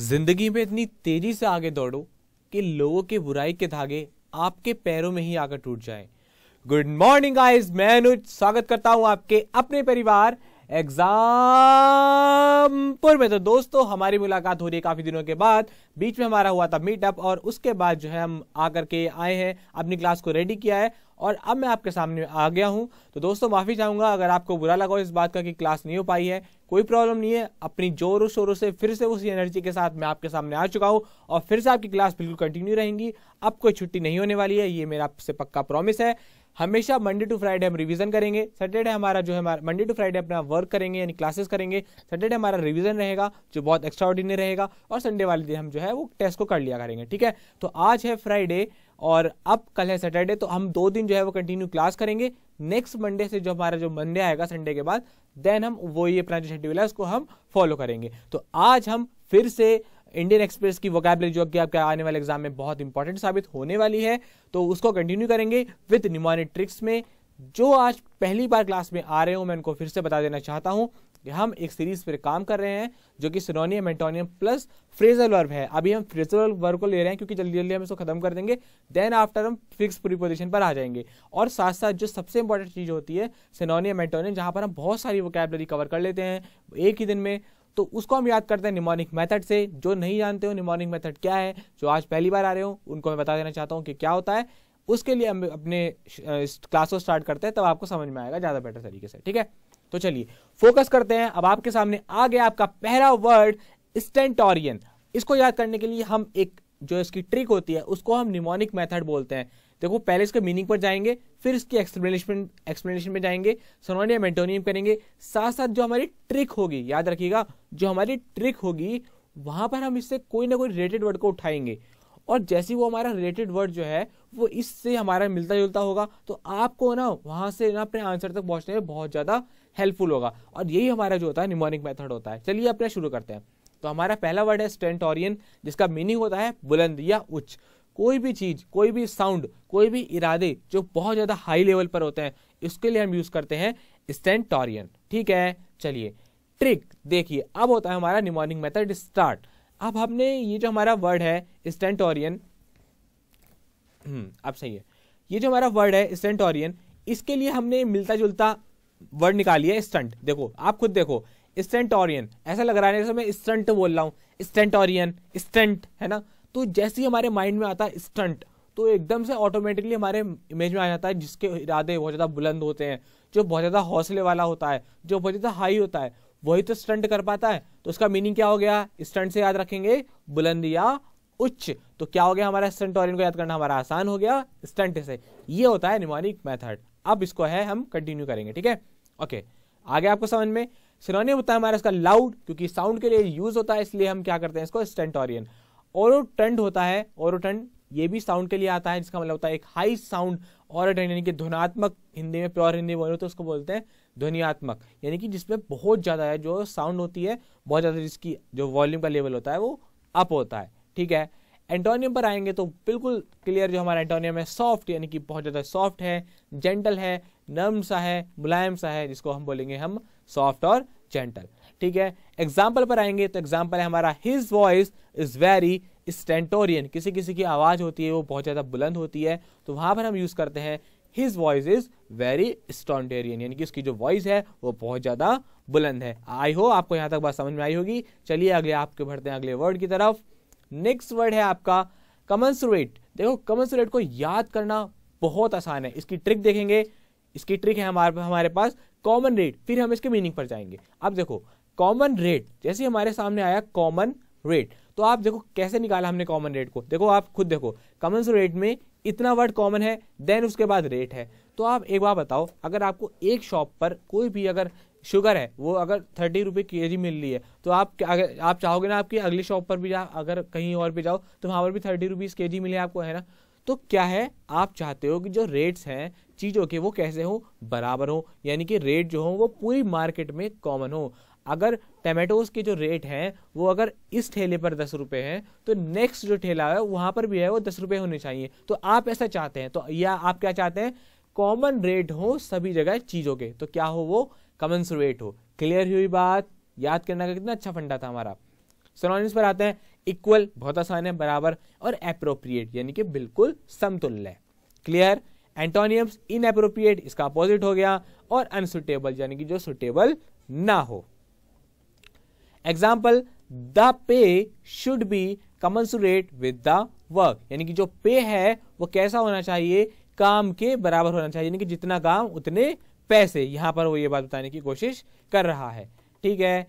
जिंदगी में इतनी तेजी से आगे दौड़ो कि लोगों के बुराई के धागे आपके पैरों में ही आकर टूट जाएं। गुड मॉर्निंग गाइस मैं अनुज स्वागत करता हूं आपके अपने परिवार एग्जाम में तो दोस्तों हमारी मुलाकात हो रही है काफी दिनों के बाद बीच में हमारा हुआ था मीटअप और उसके बाद जो है हम आकर के आए हैं अपनी क्लास को रेडी किया है और अब मैं आपके सामने आ गया हूं तो दोस्तों माफी चाहूंगा अगर आपको बुरा लगा हो इस बात का कि क्लास नहीं हो पाई है कोई प्रॉब्लम नहीं है अपनी जोरों शोरों से फिर से उसी एनर्जी के साथ मैं आपके सामने आ चुका हूँ और फिर से आपकी क्लास बिल्कुल कंटिन्यू रहेंगी अब कोई छुट्टी नहीं होने वाली है ये मेरा आपसे पक्का प्रॉमिस है हमेशा मंडे टू फ्राइडे हम रिवीजन करेंगे सैटरडे हमारा जो है मंडे टू फ्राइडे अपना वर्क करेंगे यानी क्लासेस करेंगे सैटरडे हमारा रिवीजन रहेगा जो बहुत एक्स्ट्रा रहेगा और संडे वाले दिन हम जो है वो टेस्ट को कर लिया करेंगे ठीक है तो आज है फ्राइडे और अब कल है सैटरडे तो हम दो दिन जो है वो कंटिन्यू क्लास करेंगे नेक्स्ट मंडे से जो हमारा जो मंडे आएगा संडे के बाद देन हम वो ये अपना जो शेड्यूल है उसको हम फॉलो करेंगे तो आज हम फिर से इंडियन एक्सप्रेस की वोकेबलरी जो कि आपके आने वाले एग्जाम में बहुत इंपॉर्टेंट साबित होने वाली है तो उसको कंटिन्यू करेंगे विथ निमोनिक ट्रिक्स में जो आज पहली बार क्लास में आ रहे हो मैं उनको फिर से बता देना चाहता हूँ कि हम एक सीरीज पर काम कर रहे हैं जो कि synonym antonym plus phrasal verb है अभी हम फ्रेजल वर्ब को ले रहे हैं क्योंकि जल्दी जल्दी हम इसको खत्म कर देंगे देन आफ्टर हम फिक्स पूरी पोजिशन पर आ जाएंगे और साथ साथ जो सबसे इंपॉर्टेंट चीज़ होती है सिनोनियम एंटोनियम जहां पर हम बहुत सारी वोकेबलरी कवर कर लेते हैं एक ही दिन में तो उसको हम याद करते हैं निमोनिक मेथड से जो नहीं जानते हो निमोनिक मेथड क्या है जो आज पहली बार आ रहे हो उनको मैं बता देना चाहता हूँ कि क्या होता है उसके लिए हम अपने क्लासों स्टार्ट करते हैं तब आपको समझ में आएगा ज़्यादा बेटर तरीके से ठीक है तो चलिए फोकस करते हैं अब आपके सामने आ गया आपका पहला वर्ड स्टेंटोरियन इसको याद करने के लिए हम एक जो इसकी ट्रिक होती है उसको हम निमोनिक मेथड बोलते हैं देखो पहले इसके मीनिंग पर जाएंगे फिर इसकी एक्सप्लेनेशन एक्सप्लेनेशन में जाएंगे सोनोनियम एंटोनियम करेंगे साथ साथ जो हमारी ट्रिक होगी याद रखिएगा जो हमारी ट्रिक होगी वहां पर हम इससे कोई ना कोई रिलेटेड वर्ड को उठाएंगे और जैसे वो हमारा रिलेटेड वर्ड जो है वो इससे हमारा मिलता जुलता होगा तो आपको ना वहां से ना अपने आंसर तक पहुंचने में बहुत ज़्यादा हेल्पफुल होगा और यही हमारा जो होता है निमोनिक मेथड होता है चलिए अपना शुरू करते हैं तो हमारा पहला वर्ड है स्टेंटोरियन जिसका मीनिंग होता है बुलंद या उच्च कोई भी चीज कोई भी साउंड कोई भी इरादे जो बहुत ज्यादा हाई लेवल पर होते हैं इसके लिए हम यूज करते हैं स्टेंटोरियन ठीक है चलिए ट्रिक देखिए अब होता है हमारा निमोनिक मेथड स्टार्ट अब हमने ये जो हमारा वर्ड है स्टेंटोरियन हम्म, अब सही है ये जो हमारा वर्ड है स्टेंटोरियन इसके लिए हमने मिलता जुलता वर्ड निकाली है स्टंट देखो आप खुद देखो स्टेंटोरियन ऐसा लग रहा है जैसे मैं स्टंट बोल रहा हूँ स्टेंटोरियन स्टंट है ना तो जैसे ही हमारे माइंड में आता है स्टंट तो एकदम से ऑटोमेटिकली हमारे इमेज में आ जाता है जिसके इरादे बहुत ज़्यादा बुलंद होते हैं जो बहुत ज़्यादा हौसले वाला होता है जो बहुत ज़्यादा हाई होता है वही तो स्टंट कर पाता है तो उसका मीनिंग क्या हो गया स्टंट से याद रखेंगे बुलंद या उच्च तो क्या हो गया हमारा स्टंट ऑरियन को याद करना हमारा आसान हो गया स्टंट से ये होता है निमोनिक मेथड अब इसको है हम कंटिन्यू करेंगे ठीक है ओके आगे आपको समझ में सिनोनिम होता है हमारा इसका लाउड क्योंकि साउंड के लिए यूज होता है इसलिए हम क्या करते हैं इसको स्टेंटोरियन ओरोटंड होता है ओरोटंड ये भी साउंड के लिए आता है जिसका मतलब होता है एक हाई साउंड और यानी कि ध्वनात्मक हिंदी में प्योर हिंदी बोलो तो उसको बोलते हैं ध्वनियात्मक यानी कि जिसमें बहुत ज़्यादा है जो साउंड होती है बहुत ज़्यादा जिसकी जो वॉल्यूम का लेवल होता है वो अप होता है ठीक है एंटोनियम पर आएंगे तो बिल्कुल क्लियर जो हमारा एंटोनियम है सॉफ्ट यानी कि बहुत ज़्यादा सॉफ्ट है जेंटल है नर्म सा है मुलायम सा है जिसको हम बोलेंगे हम सॉफ्ट और जेंटल ठीक है एग्जाम्पल पर आएंगे तो एग्जाम्पल है हमारा his voice is very stentorian किसी किसी की आवाज़ होती है वो बहुत ज़्यादा बुलंद होती है तो वहाँ पर हम यूज़ करते हैं his voice is very stentorian यानी कि उसकी जो वॉइस है वो बहुत ज़्यादा बुलंद है आई हो आपको यहाँ तक बात समझ में आई होगी चलिए अगले आपके बढ़ते हैं अगले वर्ड की तरफ नेक्स्ट वर्ड है आपका कमंसुरेट देखो कमंसुरेट को याद करना बहुत आसान है इसकी ट्रिक देखेंगे इसकी ट्रिक है हमारे हमारे पास कॉमन रेट फिर हम इसके मीनिंग पर जाएंगे अब देखो कॉमन रेट जैसे हमारे सामने आया कॉमन रेट तो आप देखो कैसे निकाला हमने कॉमन रेट को देखो आप खुद देखो कॉमन रेट में इतना वर्ड कॉमन है देन उसके बाद रेट है तो आप एक बार बताओ अगर आपको एक शॉप पर कोई भी अगर शुगर है वो अगर थर्टी रुपये के जी मिल रही है तो आप अगर आप चाहोगे ना आपकी अगली शॉप पर भी जा अगर कहीं और भी जाओ तो वहाँ पर भी थर्टी रुपीज़ के जी मिले आपको है ना तो क्या है आप चाहते हो कि जो रेट्स हैं चीज़ों के वो कैसे हों बराबर हों यानी कि रेट जो हों वो पूरी मार्केट में कॉमन हो अगर टमाटोज के जो रेट हैं वो अगर इस ठेले पर दस रुपये हैं तो नेक्स्ट जो ठेला है वहाँ पर भी है वो दस रुपये होने चाहिए तो आप ऐसा चाहते हैं तो या आप क्या चाहते हैं कॉमन रेट हो सभी जगह चीज़ों के तो क्या हो वो रेट हो क्लियर हुई बात याद करने का कितना अच्छा फंडा था हमारा सोनोनिम्स पर आते हैं इक्वल बहुत आसान है बराबर और अप्रोप्रिएट यानी कि बिल्कुल समतुल्य क्लियर एंटोनियम्स इन अप्रोप्रिएट इसका अपोजिट हो गया और अनसुटेबल यानी कि जो सुटेबल ना हो example the pay should be commensurate with the work यानी कि जो पे है वो कैसा होना चाहिए काम के बराबर होना चाहिए यानी कि जितना काम उतने पैसे यहाँ पर वो ये बात बताने की कोशिश कर रहा है ठीक है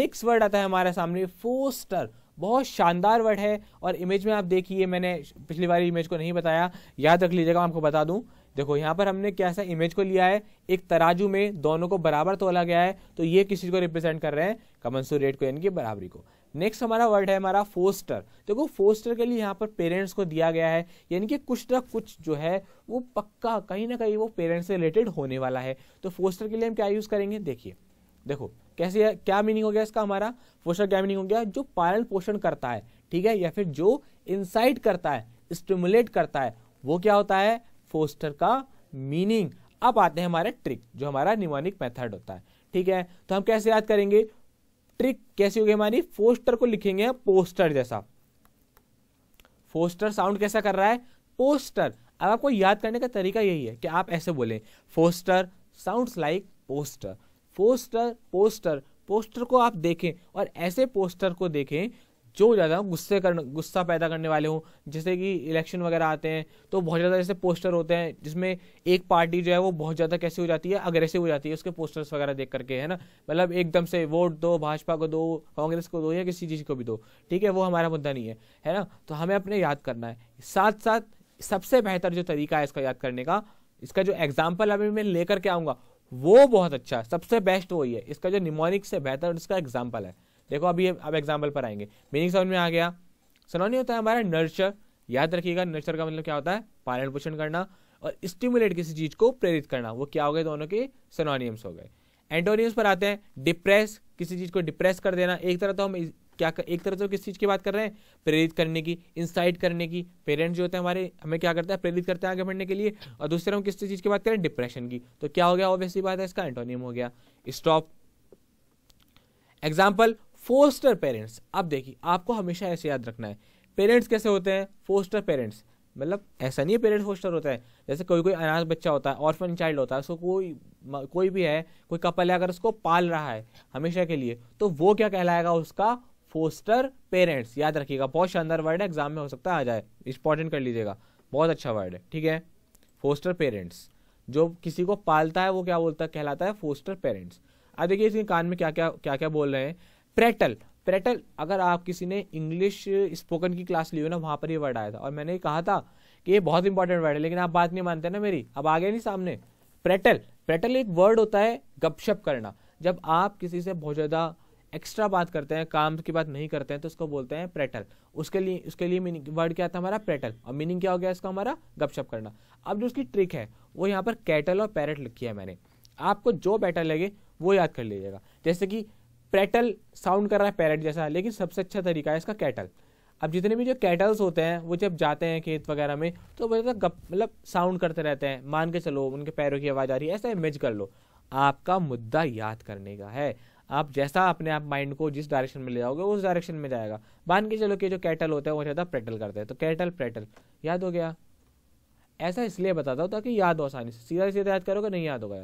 नेक्स्ट वर्ड आता है हमारे सामने फोस्टर बहुत शानदार वर्ड है और इमेज में आप देखिए मैंने पिछली बार इमेज को नहीं बताया याद रख लीजिएगा आपको बता दूं देखो यहाँ पर हमने कैसा इमेज को लिया है एक तराजू में दोनों को बराबर तोला गया है तो ये किस चीज़ को रिप्रेजेंट कर रहे हैं रेट को यानी कि बराबरी को नेक्स्ट हमारा वर्ड है हमारा फोस्टर देखो फोस्टर के लिए यहाँ पर पेरेंट्स को दिया गया है यानी कि कुछ ना कुछ जो है वो पक्का कहीं ना कहीं वो पेरेंट्स से रिलेटेड होने वाला है तो फोस्टर के लिए हम क्या यूज़ करेंगे देखिए देखो कैसे है? क्या मीनिंग हो गया इसका हमारा फोस्टर क्या मीनिंग हो गया जो पालन पोषण करता है ठीक है या फिर जो इंसाइट करता है स्टिमुलेट करता है वो क्या होता है फोस्टर का मीनिंग अब आते हैं हमारे ट्रिक जो हमारा निमोनिक मेथड होता है ठीक है तो हम कैसे याद करेंगे ट्रिक कैसी होगी हमारी पोस्टर को लिखेंगे पोस्टर जैसा फोस्टर साउंड कैसा कर रहा है पोस्टर अब आपको याद करने का तरीका यही है कि आप ऐसे बोले foster sound like poster poster poster poster को आप देखें और ऐसे पोस्टर को देखें जो ज़्यादा गुस्से कर गुस्सा पैदा करने वाले हों जैसे कि इलेक्शन वगैरह आते हैं तो बहुत ज़्यादा जैसे पोस्टर होते हैं जिसमें एक पार्टी जो है वो बहुत ज़्यादा कैसे हो जाती है अग्रेसिव हो जाती है उसके पोस्टर्स वगैरह देख करके है ना मतलब एकदम से वोट दो भाजपा को दो कांग्रेस को दो या किसी चीज़ को भी दो ठीक है वो हमारा मुद्दा नहीं है है ना तो हमें अपने याद करना है साथ साथ सबसे बेहतर जो तरीका है इसका याद करने का इसका जो एग्जाम्पल अभी मैं लेकर के आऊँगा वो बहुत अच्छा है सबसे बेस्ट वही है इसका जो निमोनिक से बेहतर इसका एग्जाम्पल है देखो अभी अब एग्जाम्पल पर आएंगे मीनिंग समझ में आ गया सनोनी होता है हमारा नर्चर याद रखिएगा नर्चर का मतलब क्या होता है पालन पोषण करना और स्टिमुलेट किसी चीज को प्रेरित करना वो क्या हो गए दोनों के सोनोनियम्स हो गए एंटोनियम्स पर आते हैं डिप्रेस किसी चीज को डिप्रेस कर देना एक तरह तो हम क्या कर, एक तरह तो किस चीज़ की बात कर रहे हैं प्रेरित करने की इंसाइट करने की पेरेंट्स जो होते हैं हमारे हमें क्या करते हैं प्रेरित करते हैं आगे बढ़ने के लिए और दूसरे हम किस चीज़ की बात करें डिप्रेशन की तो क्या हो गया ऑब्वियसली बात है इसका एंटोनियम हो गया स्टॉप एग्जाम्पल फोस्टर पेरेंट्स अब देखिए आपको हमेशा ऐसे याद रखना है पेरेंट्स कैसे होते हैं फोस्टर पेरेंट्स मतलब ऐसा नहीं है पेरेंट्स फोस्टर होता है जैसे कोई कोई अनाथ बच्चा होता है ऑर्फन चाइल्ड होता है उसको कोई कोई भी है कोई कपल है अगर उसको पाल रहा है हमेशा के लिए तो वो क्या कहलाएगा उसका फोस्टर पेरेंट्स याद रखिएगा बहुत शानदार वर्ड है एग्जाम में हो सकता है आ जाए इंपॉर्टेंट कर लीजिएगा बहुत अच्छा वर्ड है ठीक है फोस्टर पेरेंट्स जो किसी को पालता है वो क्या बोलता है कहलाता है फोस्टर पेरेंट्स अब देखिए इसके कान में क्या क्या क्या क्या बोल रहे हैं प्रेटल प्रेटल अगर आप किसी ने इंग्लिश स्पोकन की क्लास ली हो ना वहाँ पर ये वर्ड आया था और मैंने कहा था कि ये बहुत इंपॉर्टेंट वर्ड है लेकिन आप बात नहीं मानते ना मेरी अब आ गया नहीं सामने प्रेटल प्रेटल एक वर्ड होता है गपशप करना जब आप किसी से बहुत ज़्यादा एक्स्ट्रा बात करते हैं काम की बात नहीं करते हैं तो उसको बोलते हैं प्रेटल उसके लिए उसके लिए मीनिंग वर्ड क्या था हमारा प्रेटल और मीनिंग क्या हो गया इसका हमारा गपशप करना अब जो उसकी ट्रिक है वो यहाँ पर कैटल और पैरट लिखी है मैंने आपको जो बेटर लगे वो याद कर लीजिएगा जैसे कि पैटल साउंड कर रहा है पैरट जैसा लेकिन सबसे अच्छा तरीका है इसका कैटल अब जितने भी जो कैटल्स होते हैं वो जब जाते हैं खेत वगैरह में तो गप मतलब साउंड करते रहते हैं मान के चलो उनके पैरों की आवाज़ आ रही है ऐसा इमेज कर लो आपका मुद्दा याद करने का है आप जैसा अपने आप माइंड को जिस डायरेक्शन में ले जाओगे उस डायरेक्शन में जाएगा मान के चलो कि जो कैटल होता है वो ज़्यादा प्रेटल करते हैं तो कैटल प्रेटल याद हो गया ऐसा इसलिए बताता हूँ ताकि याद हो आसानी से सीधा सीधा याद करोगे नहीं याद होगा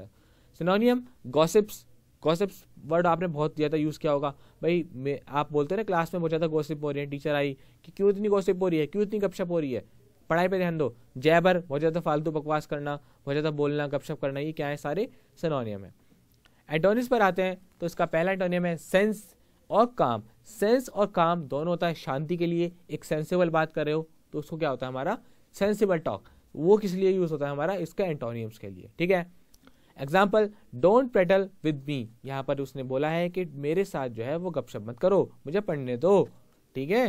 सिनोनियम गॉसिप्स गॉसिप्स वर्ड आपने बहुत ज़्यादा यूज़ किया होगा भाई मैं आप बोलते ना क्लास में बहुत ज़्यादा गॉसिप हो रही है टीचर आई कि क्यों इतनी गॉसिप हो रही है क्यों इतनी गपशप हो रही है पढ़ाई पे ध्यान दो जैबर बहुत ज़्यादा फालतू बकवास करना बहुत ज़्यादा बोलना गपशप करना ये क्या है सारे सनोनियम है एंटोनिस पर आते हैं तो इसका पहला एंटोनियम है सेंस और काम सेंस और काम दोनों होता है शांति के लिए एक सेंसेबल बात कर रहे हो तो उसको क्या होता है हमारा सेंसेबल टॉक वो किस लिए यूज़ होता है हमारा इसका एंटोनियम्स के लिए ठीक है example don't peddle with me यहाँ पर उसने बोला है कि मेरे साथ जो है वो गपशप मत करो मुझे पढ़ने दो ठीक है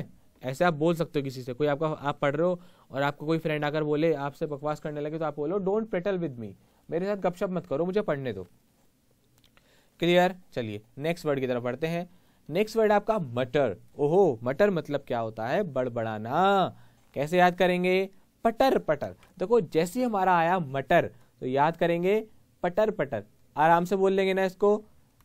ऐसे आप बोल सकते हो किसी से कोई आपका आप पढ़ रहे हो और आपको कोई फ्रेंड आकर बोले आपसे बकवास करने लगे तो आप बोलो डोंट पेटल विद मी मेरे साथ गपशप मत करो मुझे पढ़ने दो क्लियर चलिए नेक्स्ट वर्ड की तरफ पढ़ते हैं नेक्स्ट वर्ड आपका मटर ओहो मटर मतलब क्या होता है बड़बड़ाना कैसे याद करेंगे पटर पटर देखो जैसे हमारा आया मटर तो याद करेंगे पटर पटर आराम से बोल लेंगे ना इसको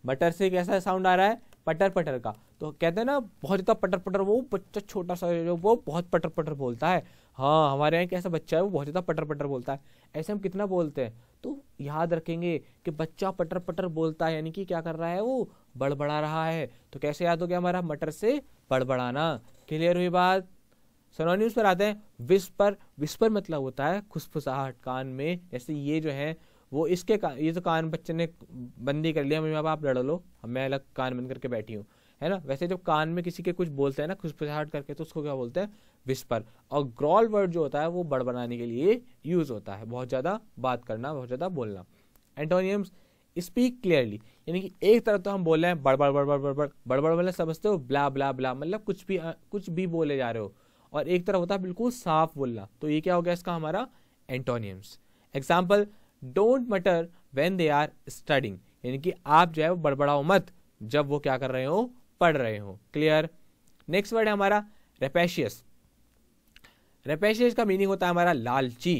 बटर से कैसा साउंड आ रहा है पटर पटर का तो कहते हैं ना बहुत ज़्यादा तो पटर पटर वो बच्चा छोटा सा जो वो बहुत पटर पटर बोलता है हाँ हमारे यहाँ कैसा बच्चा है वो बहुत ज़्यादा तो पटर पटर बोलता है ऐसे हम कितना बोलते हैं तो याद रखेंगे कि बच्चा पटर पटर बोलता है यानी कि क्या कर रहा है वो बड़बड़ा रहा है तो कैसे याद हो गया हमारा मटर से बड़बड़ाना क्लियर हुई बात उस पर आते हैं विस्पर विस्पर मतलब होता है खुशफुसाहट कान में जैसे ये जो है वो इसके ये तो कान बच्चे ने बंदी कर लिया मम्मी पापा आप लड़ लो मैं अलग कान बंद करके बैठी हूँ है ना वैसे जब कान में किसी के कुछ बोलते हैं ना खुशपुछाहट करके तो उसको क्या बोलते हैं विस्पर और ग्रॉल वर्ड जो होता है वो बड़ बनाने के लिए यूज़ होता है बहुत ज़्यादा बात करना बहुत ज़्यादा बोलना एंटोनियम्स स्पीक क्लियरली यानी कि एक तरफ तो हम बोल रहे हैं बड़ बड़ बड़ बड़ बड़ बड़ बड़ मतलब समझते हो ब्ला ब्ला ब्ला मतलब कुछ भी कुछ भी बोले जा रहे हो और एक तरफ होता है बिल्कुल साफ बोलना तो ये क्या हो गया इसका हमारा antonyms example don't matter when they are studying यानी कि आप जो है वो बड़बड़ाओ मत जब वो क्या कर रहे हो पढ़ रहे हो क्लियर नेक्स्ट वर्ड है हमारा रेपेशियस रेपेशियस का मीनिंग होता है हमारा लालची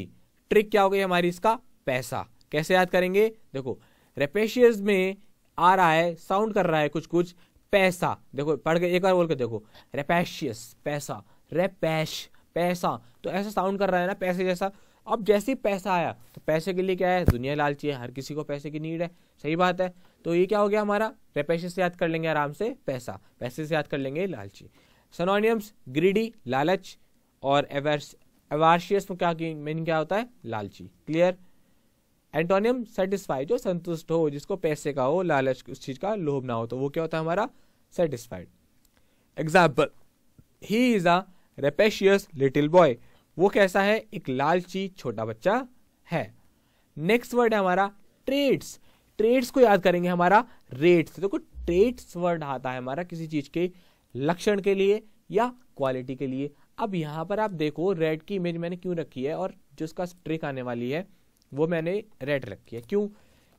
ट्रिक क्या हो गई हमारी इसका पैसा कैसे याद करेंगे देखो रेपेशियस में आ रहा है साउंड कर रहा है कुछ कुछ पैसा देखो पढ़ के एक बार बोल के देखो रेपेशियस पैसा रेपैश पैसा तो ऐसा साउंड कर रहा है ना पैसे जैसा अब जैसे ही पैसा आया तो पैसे के लिए क्या है दुनिया लालची है हर किसी को पैसे की नीड है सही बात है तो ये क्या हो गया हमारा रेपैसे से याद कर लेंगे आराम से पैसा पैसे से याद कर लेंगे लालची सनोनियम्स ग्रीडी लालच और एवर्स में क्या मीनिंग क्या होता है लालची क्लियर एंटोनियम सेटिस्फाइड जो संतुष्ट हो जिसको पैसे का हो लालच उस चीज़ का लोभ ना हो तो वो क्या होता है हमारा satisfied example he is a rapacious little boy वो कैसा है एक लालची छोटा बच्चा है नेक्स्ट वर्ड है हमारा ट्रेड्स ट्रेड्स को याद करेंगे हमारा रेट्स देखो तो ट्रेड्स वर्ड आता है हमारा किसी चीज के लक्षण के लिए या क्वालिटी के लिए अब यहाँ पर आप देखो रेड की इमेज मैंने क्यों रखी है और जो उसका ट्रिक आने वाली है वो मैंने रेड रखी है क्यों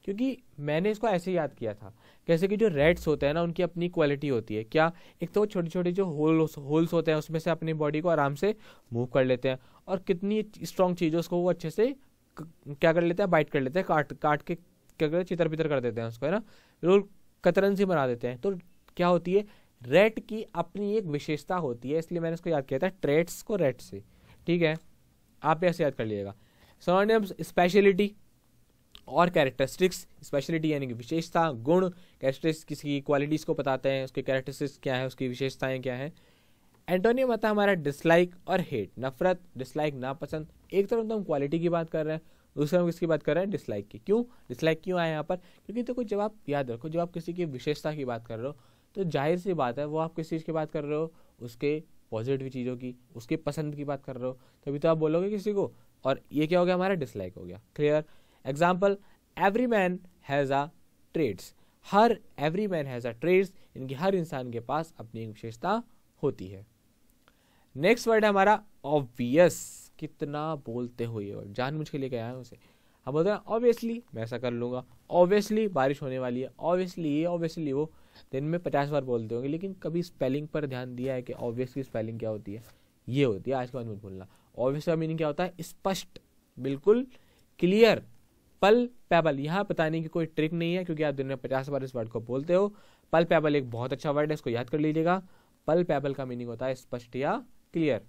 क्योंकि मैंने इसको ऐसे याद किया था कैसे कि जो रेड्स होते हैं ना उनकी अपनी क्वालिटी होती है क्या एक तो वो छोटे छोटे जो होल होल्स होते हैं उसमें से अपनी बॉडी को आराम से मूव कर लेते हैं और कितनी स्ट्रांग चीज़ है उसको वो अच्छे से क्या कर लेते हैं बाइट कर लेते हैं काट काट के क्या करते हैं चितर पितर कर देते हैं उसको है ना बिल्कुल कतरन सी बना देते हैं तो क्या होती है रेट की अपनी एक विशेषता होती है इसलिए मैंने इसको याद किया था ट्रेट्स को रेट से ठीक है आप ऐसे याद कर लीजिएगा सोनोनियम स्पेशलिटी और कैरेक्टरिस्टिक्स स्पेशलिटी यानी कि विशेषता गुण कैरेक्टरिस्टिक्स किसी की क्वालिटीज़ को बताते हैं उसके कैरेक्टरिस्टिक्स क्या है उसकी विशेषताएं क्या हैं एंटोनियम आता है हमारा डिसलाइक और हेट नफरत डिसलाइक नापसंद एक तरफ तो हम क्वालिटी की बात कर रहे हैं दूसरे हम किसकी बात कर रहे हैं डिसलाइक की क्यों डिसलाइक क्यों आए यहाँ पर क्योंकि देखो तो जब आप याद रखो जब आप किसी की विशेषता की बात कर रहे हो तो जाहिर सी बात है वो आप किस चीज़ की बात कर रहे हो उसके पॉजिटिव चीज़ों की उसके पसंद की बात कर रहे हो तभी तो आप बोलोगे किसी को और ये क्या हो गया हमारा डिसलाइक हो गया clear example every man has a trades हर every man has a trades इनकी हर इंसान के पास अपनी एक विशेषता होती है नेक्स्ट वर्ड है हमारा ऑब्वियस कितना बोलते हो ये वर्ड जानबूझ के लेके आया उसे हम बोलते हैं ऑब्वियसली मैं ऐसा कर लूँगा ऑब्वियसली बारिश होने वाली है ऑब्वियसली ये ऑब्वियसली वो दिन में पचास बार बोलते होंगे लेकिन कभी स्पेलिंग पर ध्यान दिया है कि ऑब्वियसली स्पेलिंग क्या होती है ये होती है आज के बाद मत भूलना ऑब्वियस का मीनिंग क्या होता है स्पष्ट बिल्कुल क्लियर पल पैबल यहाँ बताने की कोई ट्रिक नहीं है क्योंकि आप दिन में पचास बार इस वर्ड को बोलते हो पल पैबल एक बहुत अच्छा वर्ड है इसको याद कर लीजिएगा पल पैबल का मीनिंग होता है स्पष्ट या क्लियर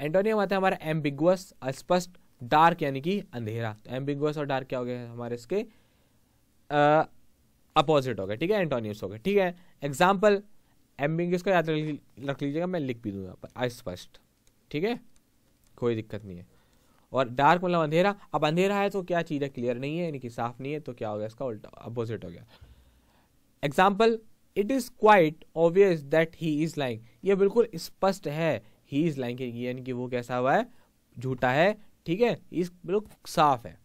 एंटोनियम आता है हमारा एम्बिगुअस अस्पष्ट डार्क यानी कि अंधेरा तो एम्बिगुअस और डार्क क्या हो गया हमारे इसके अपोजिट हो गए ठीक है एंटोनियस हो गए ठीक है एग्जाम्पल एम्बिगुअस को याद रख लीजिएगा मैं लिख भी दूंगा अस्पष्ट ठीक है कोई दिक्कत नहीं है और डार्क मतलब अंधेरा अब अंधेरा है तो क्या चीज़ है क्लियर नहीं है यानी कि साफ नहीं है तो क्या हो गया इसका उल्टा अपोजिट हो गया example it is quite obvious that he is lying ये बिल्कुल स्पष्ट है ही इज़ लाइंग यानी कि वो कैसा हुआ है झूठा है ठीक है इस बिल्कुल साफ है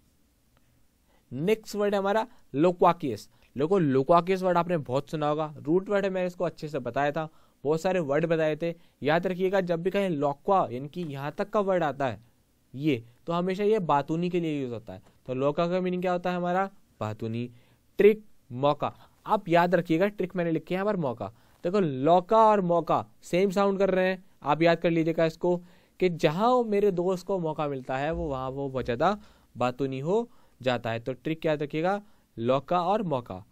नेक्स्ट वर्ड है हमारा लोकवाकियस लोगों लोकवाकियस वर्ड आपने बहुत सुना होगा रूट वर्ड है मैंने इसको अच्छे से बताया था बहुत सारे वर्ड बताए थे याद रखिएगा जब भी कहीं लोकवा यानी कि यहाँ तक का वर्ड आता है ये तो हमेशा ये बातूनी के लिए यूज होता है तो लोका का मीनिंग क्या होता है हमारा बातूनी ट्रिक मौका आप याद रखिएगा ट्रिक मैंने लिखी है हमारा मौका देखो लौका और मौका सेम साउंड कर रहे हैं आप याद कर लीजिएगा इसको कि जहाँ मेरे दोस्त को मौका मिलता है वो वहाँ वो बहुत ज़्यादा बातूनी हो जाता है तो ट्रिक याद रखिएगा लौका और मौका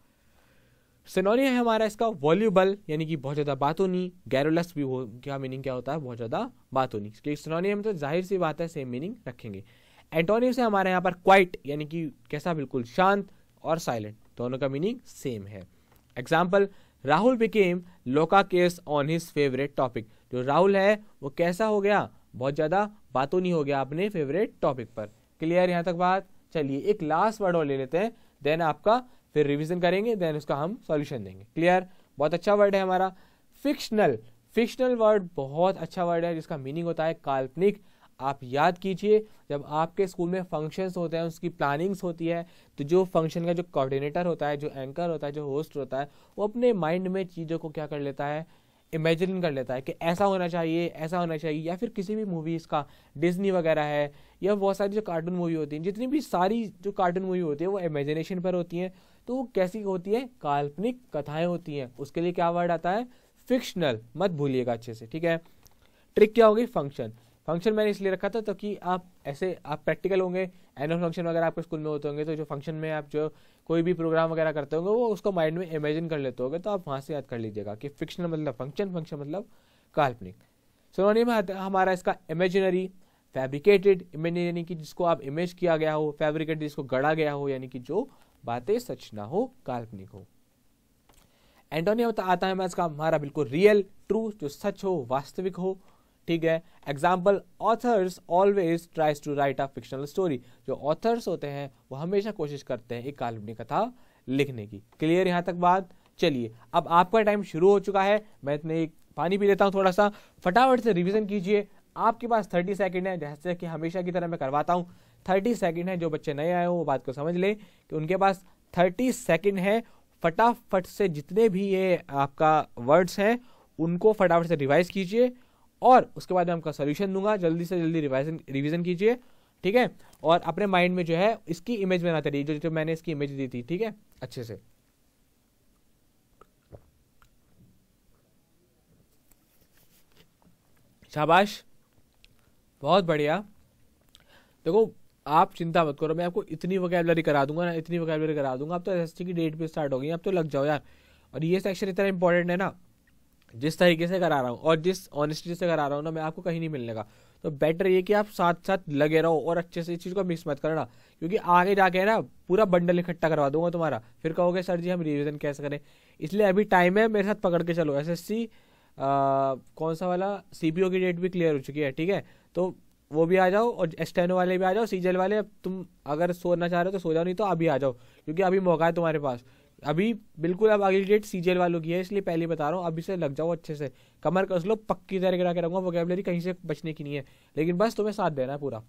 सिनोनिम है हमारा इसका वॉल्यूबल यानी कि बहुत ज़्यादा बात होनी गैरोलस भी हो क्या मीनिंग क्या होता है बहुत ज़्यादा बात होनी क्योंकि में तो जाहिर सी बात है सेम मीनिंग रखेंगे एंटोनिम से हमारे यहाँ पर क्वाइट यानी कि कैसा बिल्कुल शांत और साइलेंट दोनों का मीनिंग सेम है example Rahul became loquacious on his favourite topic जो राहुल है वो कैसा हो गया बहुत ज़्यादा बातों नहीं हो गया अपने फेवरेट टॉपिक पर क्लियर यहाँ तक बात चलिए एक लास्ट वर्ड और ले लेते हैं देन आपका फिर रिविजन करेंगे देन उसका हम सोल्यूशन देंगे क्लियर बहुत अच्छा वर्ड है हमारा फिक्शनल फिक्शनल वर्ड बहुत अच्छा वर्ड है जिसका मीनिंग होता है काल्पनिक आप याद कीजिए जब आपके स्कूल में फंक्शंस होते हैं उसकी प्लानिंग्स होती है तो जो फंक्शन का जो कोऑर्डिनेटर होता है जो एंकर होता है जो होस्ट होता है वो अपने माइंड में चीज़ों को क्या कर लेता है इमेजिन कर लेता है कि ऐसा होना चाहिए ऐसा होना चाहिए या फिर किसी भी मूवीज़ का डिज्नी वगैरह है या बहुत सारी जो कार्टून मूवी होती हैं जितनी भी सारी जो कार्टून मूवी होती है वो इमेजिनेशन पर होती हैं तो वो कैसी होती है काल्पनिक कथाएं होती हैं उसके लिए क्या वर्ड आता है फिक्शनल मत भूलिएगा अच्छे से ठीक है ट्रिक क्या होगी फंक्शन फंक्शन मैंने इसलिए रखा था ताकि तो आप ऐसे आप प्रैक्टिकल होंगे एनुअल फंक्शन वगैरह आपके स्कूल में होते होंगे तो जो फंक्शन में आप जो कोई भी प्रोग्राम वगैरह करते होंगे वो उसको माइंड में इमेजिन कर लेते होंगे तो आप वहाँ से याद कर लीजिएगा कि फिक्शनल मतलब फंक्शन फंक्शन मतलब काल्पनिक सोनोनिम हमारा इसका इमेजिनरी फैब्रिकेटेड इमेज यानी कि जिसको आप इमेज किया गया हो फैब्रिकेटेड जिसको गढ़ा गया हो यानी कि जो बातें सच ना हो काल्पनिक हो एंटोनियो आता है मैं इसका हमारा बिल्कुल रियल ट्रू जो सच हो वास्तविक हो ठीक है example authors always tries to write a fictional story जो ऑथर्स होते हैं वो हमेशा कोशिश करते हैं एक काल्पनिक कथा लिखने की क्लियर यहाँ तक बात चलिए अब आपका टाइम शुरू हो चुका है मैं इतने एक पानी पी लेता हूँ थोड़ा सा फटाफट से रिविजन कीजिए आपके पास थर्टी सेकेंड है जैसे कि हमेशा की तरह मैं करवाता हूँ थर्टी सेकेंड है जो बच्चे नए आए हो वो बात को समझ लें कि उनके पास थर्टी सेकेंड है फटाफट से जितने भी ये आपका वर्ड्स हैं उनको फटाफट से रिवाइज कीजिए और उसके बाद मैं आपका सोल्यूशन दूंगा जल्दी से जल्दी रिवाइजन रिविजन कीजिए ठीक है और अपने माइंड में जो है इसकी इमेज बनाते रहिए जो जो मैंने इसकी इमेज दी थी ठीक है अच्छे से शाबाश बहुत बढ़िया देखो आप चिंता मत करो मैं आपको इतनी वकैबलरी करा दूंगा ना इतनी वकैबलरी करा दूंगा आप तो एस की डेट पे स्टार्ट हो गई आप तो लग जाओ यार और ये सेक्शन इतना इंपॉर्टेंट है ना जिस तरीके से करा रहा हूँ और जिस ऑनेस्टी से करा रहा हूँ ना मैं आपको कहीं नहीं मिलने का तो बेटर ये कि आप साथ साथ लगे रहो और अच्छे से इस चीज़ को मिक्स मत करना क्योंकि आगे जाके ना पूरा बंडल इकट्ठा करवा दूंगा तुम्हारा फिर कहोगे सर जी हम रिविजन कैसे करें इसलिए अभी टाइम है मेरे साथ पकड़ के चलो एस कौन सा वाला सीपीओ की डेट भी क्लियर हो चुकी है ठीक है तो वो भी आ जाओ और एस्टेनो वाले भी आ जाओ सीजल वाले अब तुम अगर सोना चाह रहे हो तो सो जाओ नहीं तो अभी आ जाओ क्योंकि अभी मौका है तुम्हारे पास अभी बिल्कुल अब अगली डेट सीजल वालों की है इसलिए पहले बता रहा हूँ अभी से लग जाओ अच्छे से कमर कस लो पक्की तरह गिरा के रखूँगा वोकेबलरी कहीं से बचने की नहीं है लेकिन बस तुम्हें साथ देना है पूरा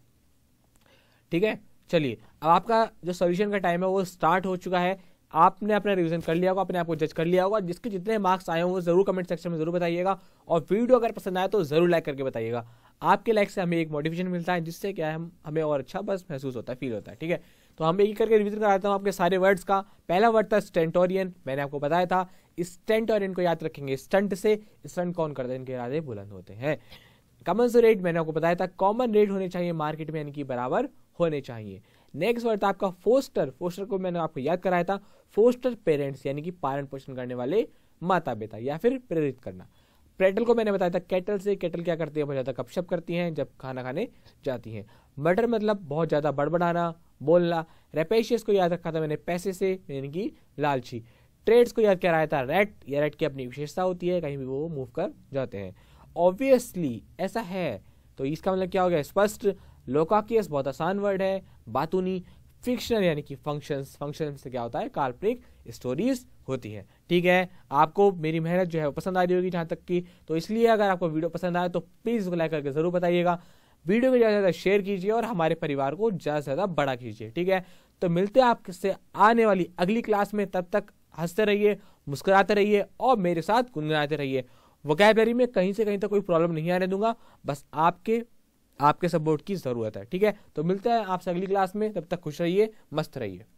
ठीक है चलिए अब आपका जो सोल्यूशन का टाइम है वो स्टार्ट हो चुका है आपने अपना रिविजन कर लिया होगा अपने आप को जज कर लिया होगा जिसके जितने मार्क्स आए हों वो जरूर कमेंट सेक्शन में जरूर बताइएगा और वीडियो अगर पसंद आए तो जरूर लाइक करके बताइएगा आपके लाइक से हमें एक मोटिवेशन मिलता है जिससे क्या है हम हमें और अच्छा बस महसूस होता है फील होता है ठीक है तो हम एक ही करके रिविजन कराता हूँ आपके सारे वर्ड्स का पहला वर्ड था स्टेंटोरियन मैंने आपको बताया था स्टेंटोरियन को याद रखेंगे स्टंट से स्टंट कौन करते हैं इनके इरादे बुलंद होते हैं कॉमन से रेट मैंने आपको बताया था कॉमन रेट होने चाहिए मार्केट में इनकी बराबर होने चाहिए नेक्स्ट वर्ड था आपका फोस्टर फोस्टर को मैंने आपको याद कराया था फोस्टर पेरेंट्स यानी कि पालन पोषण करने वाले माता पिता या फिर प्रेरित करना प्रेटल को मैंने बताया था कैटल से कैटल क्या करती है बहुत ज़्यादा कपशप करती हैं जब खाना खाने जाती हैं मटर मतलब बहुत ज़्यादा बड़बड़ाना बोलना रेपेशियस को याद रखा था मैंने पैसे से यानी कि लालची ट्रेड्स को याद कराया था रेट या रेट की अपनी विशेषता होती है कहीं भी वो मूव कर जाते हैं ऑब्वियसली ऐसा है तो इसका मतलब क्या हो गया स्पष्ट लोकाकियस बहुत आसान वर्ड है बातूनी फिक्शनल यानी कि फंक्शंस फंक्शन से क्या होता है काल्पनिक स्टोरीज होती है ठीक है आपको मेरी मेहनत जो है वो पसंद आ रही होगी जहाँ तक की तो इसलिए अगर आपको वीडियो पसंद आए तो प्लीज़ उसको लाइक करके ज़रूर बताइएगा वीडियो को ज़्यादा से ज़्यादा शेयर कीजिए और हमारे परिवार को ज़्यादा से ज़्यादा बड़ा कीजिए ठीक है तो मिलते हैं आपसे आने वाली अगली क्लास में तब तक हंसते रहिए मुस्कुराते रहिए और मेरे साथ गुनगुनाते रहिए वोकेबलरी में कहीं से कहीं तक कोई प्रॉब्लम नहीं आने दूंगा बस आपके आपके सपोर्ट की ज़रूरत है ठीक है तो मिलते हैं आपसे अगली क्लास में तब तक खुश रहिए मस्त रहिए